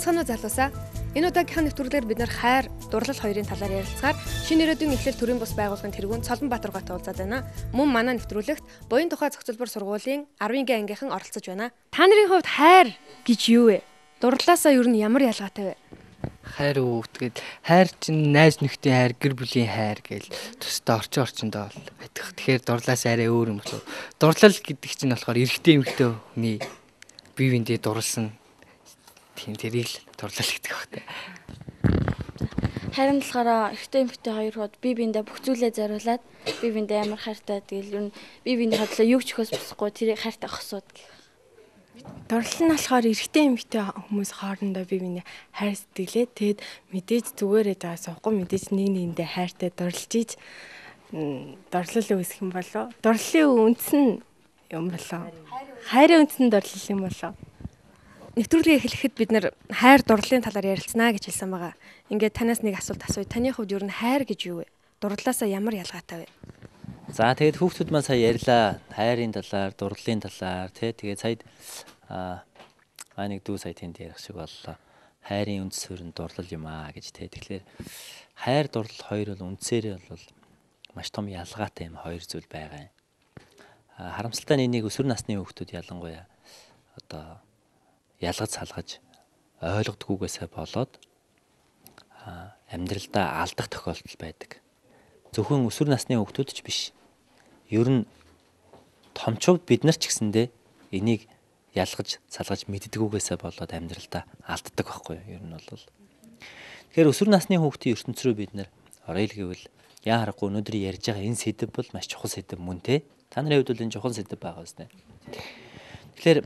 Сайн бацхан уу залуусаа. Энэ удаагийн нэвтрүүлгээр бид нэр хайр, дурлал хоёрын талаар ярилцгаар шинэ ирээдүйн эхлэл төрийн бус байгууллагын тэргүүн Цолонбаатаргатай уулзаад байна. Мөн манай нэвтрүүлэгт буян тухай зохицолбор сургуулийн 10-гийн ангийнхан оролцож байна. Та нарын хувьд хайр гэж юу вэ? Дурлалаасаа юу нь ямар ялгаатай вэ? Хайр үгтгээд хайр чинь найз нөхдийн хайр, гэр бүлийн хайр гэж төстэй орчин орчиндөө бол байдаг. Тэгэхээр дурлалаас арай өөр юм болов. Дурлал гэдэг чинь болохоор эрэгтэй эмэгтэй хүний бие биендээ дурлсан Тийм тэрийг л дурлал гэдэг багтай. Харин болохоор эхтэй эмхтэй хоёр хууд бие биендээ бүх зүйлээ зориулаад бие биендээ амар хайртай тэгэл ер нь бие биений хадлаа юу ч хөөс босхгүй тэрийг хайртай ахсууд гэх. Дурлал нь болохоор эрэгтэй эмэгтэй хүмүүс хоорондоо бие биенээ хайр сэтгэлээ тэгэд мэдээж зүгээрээ даа суухгүй мэдээж нэг нэгэндээ хайртай дурлж ийж дурлал үүсэх юм болоо. Дурлалын үндэс нь юм болоо. Хайрын үндэс нь дурлал юм болоо нэвтрүүлгээ эхлэхэд бид нэр хайр дурлалын талаар ярилцсна гэж хэлсэн байгаа. Ингээд танаас нэг асуулт асууя. Таны хувьд ер нь хайр гэж юу вэ? Дурлалаасаа ямар ялгаатай вэ? За тэгээд хүүхдүүд маань сая ярьлаа. Хайрын талаар, дурлалын талаар тий. Тэгээд сая аа нэг дүү сая тэнд ярих шиг боллоо. Хайрын үндс суурь нь дурлал юм аа гэж тий. Тэгэхээр хайр дурлал хоёр бол үндсээрээ бол маш том ялгаатай юм хоёр зүйл байгаа юм. Харамсалтай нь энийг өсвөр насны хүүхдүүд ялангуяа одоо ялгаж салгаж ойлгодгүйгээсээ болоод амьдралдаа алдах тохиолдол байдаг. Зөвхөн өсвөр насны хүүхдүүд ч биш. Ер нь томчууд бид нар ч гэсэндээ энийг ялгаж салгаж мэддэггүйгээсээ болоод амьдралдаа алддаг байхгүй юу? Ер нь бол Тэгэхээр өсвөр насны хүүхдийн ертөнц рүү бид нар орё л гэвэл яа харахгүй өнөөдөр ярьж байгаа энэ сэдв бол маш чухал сэдв мөн те. Та нарын хувьд бол энэ чухал сэдв байгаа үстэй. Тэгэхээр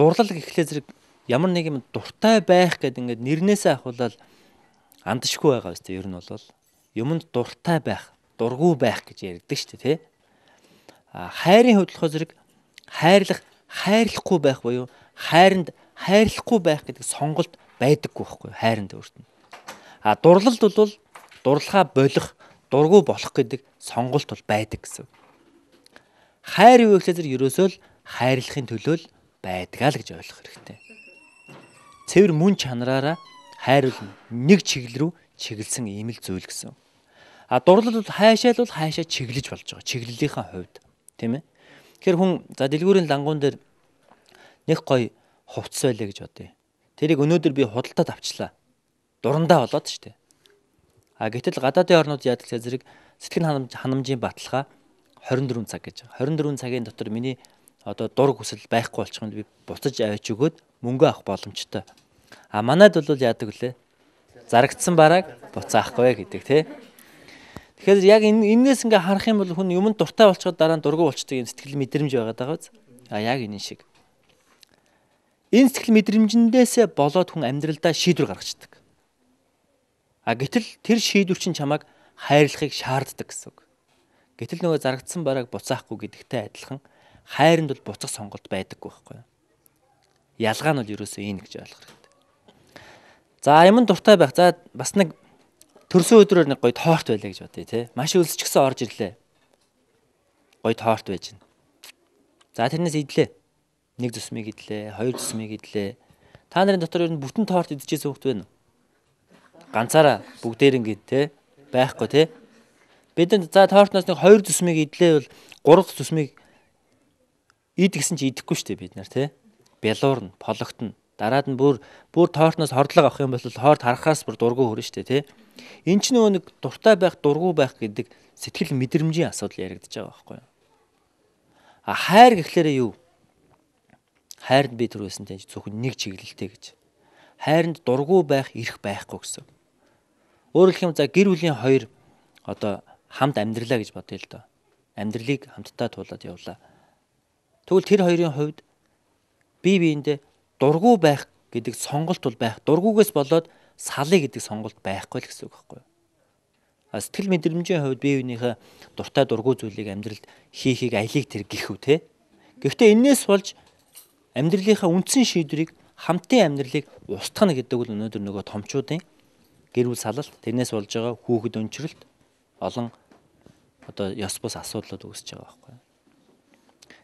дурлал гэхлээр зэрэг ямар нэг юм дуртай байх гэдэг ингээд нэрнээсээ ахвал андашгүй байгаа үстэй ер нь бол юмд дуртай байх, дургүй байх гэж яригддаг шүү дээ, тэ. А хайрын хувьд болохоо зэрэг хайрлах, хайрлахгүй байх буюу хайранд хайрлахгүй байх гэдэг сонголт байдаггүй байхгүй хайранд өөрт нь. А дурлалд бол дурлахаа болох, дургүй болох гэдэг сонголт бол байдаг гэсэн. Хайр юу гэхлээр ерөөсөө л хайрлахын төлөө л байдгаа л гэж ойлгох хэрэгтэй. Цэвэр мөн чанараараа хайрлна нэг чиглэл рүү чиглэсэн ийм л зүйл гэсэн. А дурлал бол хайшаал бол хайшаа чиглэж болж байгаа. Чиглэлийнхаа хувьд тийм ээ. Тэгэхээр хүн за дэлгүүрийн лангуун дээр нэг гой хувцас байлаа гэж бодъё. Тэрийг өнөөдөр би худалдаад авчлаа. Дурандаа болоод штэ. А гэтэл гадаадын орнууд яадаг зэрэг сэтгэл ханамж ханамжийн баталгаа 24 цаг гэж байгаа. 24 цагийн дотор миний одоо дург хүсэл байхгүй болчихвол би буцаж авч өгөөд мөнгө авах боломжтой. А манад бол яадаг лээ. Зарагдсан бараг буцаахгүй гэдэг тий. Тэгэхээр яг энэ энээс ингээ харах юм бол хүн юмд дуртай болчиход дараа нь дургу болчихдаг юм сэтгэл мэдрэмж байгаа даа биз. А яг энэ шиг. Энэ сэтгэл мэдрэмжэндээсээ болоод хүн амьдралдаа шийдвэр гаргачихдаг. А гэтэл тэр шийдвэр чинь чамайг хайрлахыг шаарддаг гэсэн үг. Гэтэл нөгөө зарагдсан бараг буцаахгүй гэдэгтэй адилхан хайранд бол буцах сонголт байдаггүй байхгүй юу? Ялгаа нь бол ерөөсөө энэ гэж ойлгох хэрэгтэй. За юм дуртай байх. За бас нэг төрсөн өдрөөр нэг гоё тоорт байлаа гэж бодъё те. Маш өлсчихсэн орж ирлээ. Гоё тоорт байж гэн. За тэрнээс идлээ. Нэг зүсмийг идлээ, хоёр зүсмийг идлээ. Та нарын дотор ер нь бүтэн тоорт идчихсэн хөвгт байна уу? Ганцаараа бүгдээр ингээд те байхгүй те. Бидэнд за тоортноос нэг хоёр зүсмийг идлээ бол гурав зүсмийг Ид гэсэн чи идэхгүй шүү дээ бид нар тий. Бялуурна, пологтно. Дараад нь бүр бүр тоортноос хордлого авах юм бол хоорт харахаас бүр дургу хүрнэ шүү дээ тий. Энд чинь нөгөө нэг дуртай байх, дургу байх гэдэг сэтгэл мэдрэмжийн асуудал яригдчихэж байгаа байхгүй юу? А хайр гэхлээрээ юу? Хайрд би түрүүсэн тийм зөвхөн нэг чиглэлтэй гэж. Хайранд дургу байх, ирэх байхгүй гэсэн. Өөрөөр хэлэх юм за гэр бүлийн хоёр одоо хамт амьдралаа гэж бодъё л доо. Амьдралыг хамтдаа туулаад явлаа Тэгвэл тэр хоёрын хувьд бие биендээ дургу байх гэдэг сонголт бол байх. Дургугээс болоод салыг гэдэг сонголт байхгүй л гэсэн үг байхгүй юу? Сэтгэл мэдрэмжийн хувьд бие биенийхээ дуртай дургу зүйлийг амьдралд хийхийг аялыг тэр гихүү те. Гэхдээ энээс болж амьдралынхаа үндсэн шийдвэрийг хамтын амьдралыг устгах нь гэдэг бол өнөөдөр нөгөө томчуудын гэр бүл салалт тэрнээс болж байгаа хүүхэд өнчрэлт олон одоо ёс бус асуудлууд үүсэж байгаа байхгүй юу?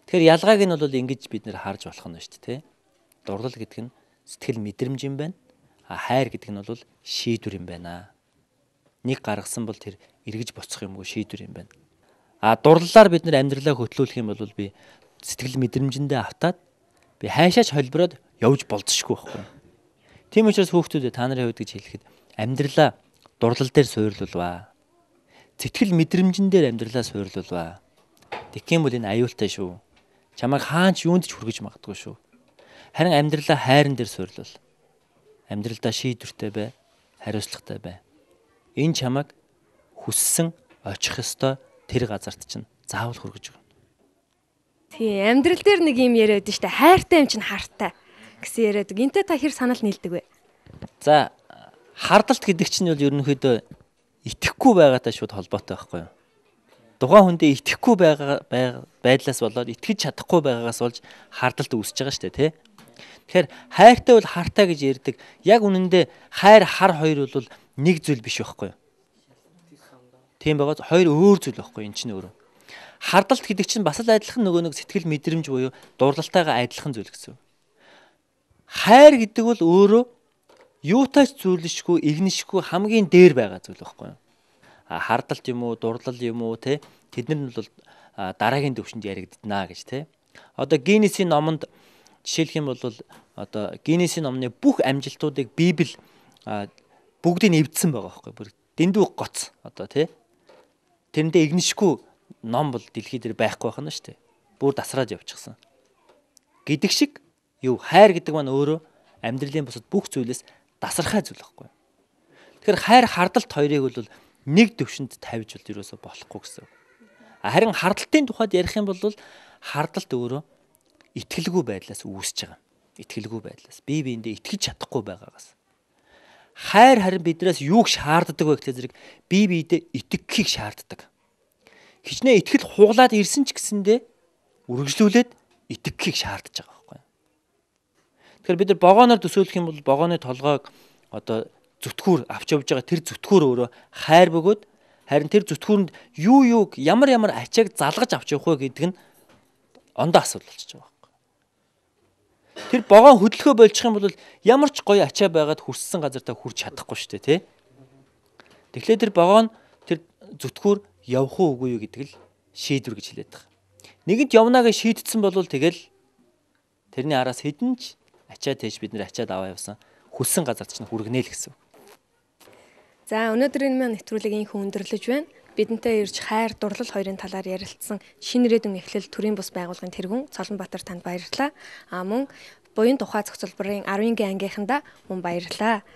Тэгэхээр ялгааг нь бол ингэж бид нэр харж болох нь шүү дээ. Дурлал гэдэг нь сэтгэл мэдрэмж юм байна. А хайр гэдэг нь бол шийдвэр юм байна. Нэг гаргасан бол тэр эргэж буцах юмгүй шийдвэр юм байна. А дурлалаар бид нэр амьдралаа хөтлөөх юм бол би сэтгэл мэдрэмжэндээ автаад би хайшаач холбироод явж болзошгүй байхгүй. Тийм учраас хүүхдүүд та нарын хувьд гэж хэлэхэд амьдралаа дурлал дээр суйрлуулваа. Сэтгэл мэдрэмжэн дээр амьдралаа суйрлуулваа. Тэгэх юм бол энэ аюултай шүү. Чамайг хаанч юунд ч хүргэж магадгүй шүү. Харин амьдралаа хайран дээр суйрлуул. Амьдралдаа шийдвэртэй бай, хариуцлагатай бай. Энэ чамайг хүссэн очих ёстой тэр газарт чинь заавал хүргэж өгнө. Тий, амьдрал дээр нэг юм яриад штэ хайртай юм чинь хартай гэсэн яриад. Гинтэ та хэр санал нийлдэг вэ? За, хардалт гэдэг чинь бол ерөнхийдөө итгэхгүй байгаатай шууд холбоотой байхгүй юу? Тухайн хүндээ итгэхгүй байгаа байдлаас болоод итгэж чадахгүй байгаагаас болж хардлт үүсэж байгаа шүү дээ, тэ. Тэгэхээр хайртай бол хартай гэж ярьдаг. Яг үнэндээ хайр хар хоёр бол нэг зүйл биш байхгүй юу? Тийм байгаа. Хоёр өөр зүйл байхгүй энэ чинь өөрөө. Хардалт гэдэг чинь бас л адилхан нөгөө нэг сэтгэл мэдрэмж буюу дурлалтайгаа адилхан зүйл гэсэн. Хайр гэдэг бол өөрөө юутай ч зүйрлэшгүй, игнэшгүй хамгийн дээр байгаа зүйл байхгүй юу? хардалт юм уу, дурлал юм уу те тэднэр нь бол дараагийн төвшөнд яригдана гэж те. Одоо Гиннесийн номонд жишээлх юм бол одоо Гиннесийн номны бүх амжилтуудыг Библи бүгдийг нь эвдсэн байгаа байхгүй бүр дэндүү гоц одоо те. Тэрндээ игнишгүй ном бол дэлхийд дээр байхгүй байна шүү дээ. Бүр дасраад явчихсан. Гэдэг шиг юу хайр гэдэг маань өөрөө амьдралын бусад бүх зүйлээс дасархай зүйл байхгүй. Тэгэхээр хайр хардалт хоёрыг бол нэг төвшөнд тавьж бол ерөөсө болохгүй гэсэн. Харин хардталтын тухайд ярих юм бол хардталт өөрөө итгэлгүй байдлаас үүсэж байгаа. Итгэлгүй байдлаас бие биендээ итгэж чадахгүй байгаагаас. Хайр харин биднээс юуг шаарддаг вэ гэхдээ зэрэг бие биедээ итгэхийг шаарддаг. Хичнээн итгэл хуглаад ирсэн ч гэсэндээ үргэлжлүүлээд итгэхийг шаардж байгаа байхгүй. Тэгэхээр бид нар богоноор төсөөлөх юм бол богоны толгойг одоо зүтгүүр авч явж байгаа тэр зүтгүүр өөрөө хайр бөгөөд харин тэр зүтгүүрэнд юу юуг ямар ямар ачааг залгаж авч явах вэ гэдэг нь ондоо асуудал болчихж байгаа байхгүй. Тэр богоон хөдөлгөө болчих юм бол ямар ч гоё ачаа байгаад хүрссэн газар та хүрч чадахгүй шүү дээ тий. Тэгэхээр тэр богоон тэр зүтгүүр явах уугүй юу гэдэг л шийдвэр гэж хэлээд байгаа. Нэгэнд явна гэж шийдсэн бол тэгэл тэрний араас хэдэн ч ачаа тээж бид нэр ачаад аваа явсан хүссэн газар чинь хүргэнэ л гэсэн. За өнөөдөр энэ маань нэвтрүүлэг инхүү өндөрлөж байна. Бидэнтэй ирж хайр дурлал хоёрын талаар ярилцсан шинэ ирээдүйн эхлэл төрийн бус байгууллагын тэргүүн Цолонбаатар танд баярлалаа. А мөн буян тухай зохицолборын 10-гийн ангийнхандаа мөн баярлалаа.